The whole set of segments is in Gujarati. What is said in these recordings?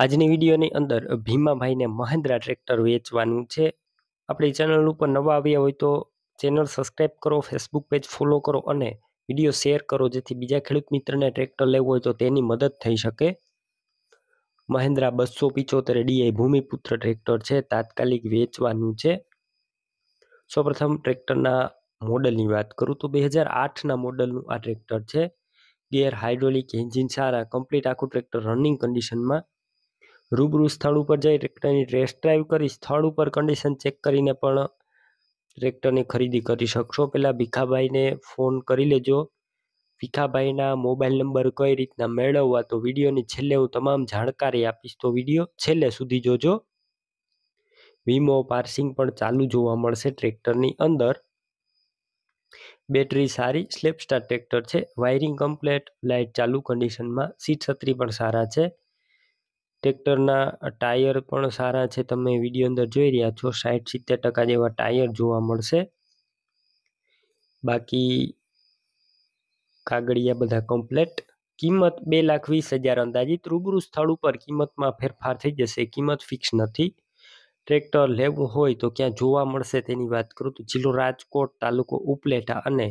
આજની વિડીયોની અંદર ભીમાભાઈને મહેન્દ્રા ટ્રેક્ટર વેચવાનું છે આપણી ચેનલ ઉપર નવા આવ્યા હોય તો ચેનલ સબસ્ક્રાઈબ કરો ફેસબુક પેજ ફોલો કરો અને વિડીયો શેર કરો જેથી બીજા ખેડૂત મિત્રને ટ્રેક્ટર લેવું હોય તો તેની મદદ થઈ શકે મહેન્દ્રા બસો પિચોતેર ડીઆઈ ભૂમિપુત્ર ટ્રેક્ટર છે તાત્કાલિક વેચવાનું છે સૌપ્રથમ ટ્રેક્ટરના મોડલની વાત કરું તો બે હજાર આઠના મોડલનું આ ટ્રેક્ટર છે ગેર હાઇડ્રોલિક એન્જિન સારા કમ્પ્લીટ આખું ટ્રેક્ટર રનિંગ કન્ડિશનમાં રૂબરૂ સ્થળ ઉપર જઈ ટ્રેક્ટરની ટેસ્ટ ડ્રાઈવ કરી સ્થળ ઉપર કન્ડિશન ચેક કરીને પણ ટ્રેક્ટરની ખરીદી કરી શકશો પહેલાં ભીખાભાઈને ફોન કરી લેજો ભીખાભાઈના મોબાઈલ નંબર કઈ રીતના મેળવવા તો વિડીયોની છેલ્લે હું તમામ જાણકારી આપીશ તો વિડીયો છેલ્લે સુધી જોજો વીમો પાર્સિંગ પણ ચાલુ જોવા મળશે ટ્રેક્ટરની અંદર બેટરી સારી સ્લેપસ્ટાર ટ્રેક્ટર છે વાયરિંગ કમ્પ્લેટ લાઇટ ચાલુ કન્ડિશનમાં સીટ છત્રી પણ સારા છે ટ્રેક્ટરના ટાયર પણ સારા છે તમે વિડીયો અંદર જોઈ રહ્યા છો સાઠ સિત્તેર ટકા જેવા ટાયર જોવા મળશે બાકી કાગળિયા બધા કમ્પ્લેટ કિંમત બે લાખ વીસ હજાર અંદાજિત રૂબરૂ સ્થળ ઉપર કિંમતમાં ફેરફાર થઈ જશે કિંમત ફિક્સ નથી ટ્રેક્ટર લેવું હોય તો ક્યાં જોવા મળશે તેની વાત કરું તો જિલ્લો રાજકોટ તાલુકો ઉપલેટા અને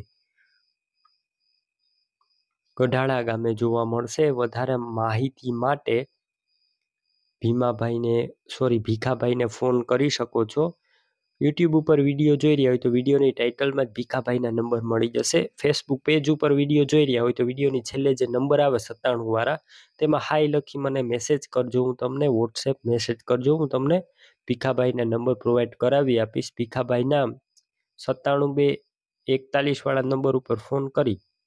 કઢાળા ગામે જોવા મળશે વધારે માહિતી માટે ભીમાભાઈને સોરી ભીખાભાઈને ફોન કરી શકો છો યુટ્યુબ ઉપર વિડીયો જોઈ રહ્યા હોય તો વિડીયોની ટાઇટલમાં જ ભીખાભાઈના નંબર મળી જશે ફેસબુક પેજ ઉપર વિડીયો જોઈ રહ્યા હોય તો વિડીયોની છેલ્લે જે નંબર આવે સત્તાણુંવાળા તેમાં હાઈ લખી મને મેસેજ કરજો હું તમને વોટ્સએપ મેસેજ કરજો હું તમને ભીખાભાઈના નંબર પ્રોવાઈડ કરાવી આપીશ ભીખાભાઈના સત્તાણું બે એકતાલીસવાળા નંબર ઉપર ફોન કરી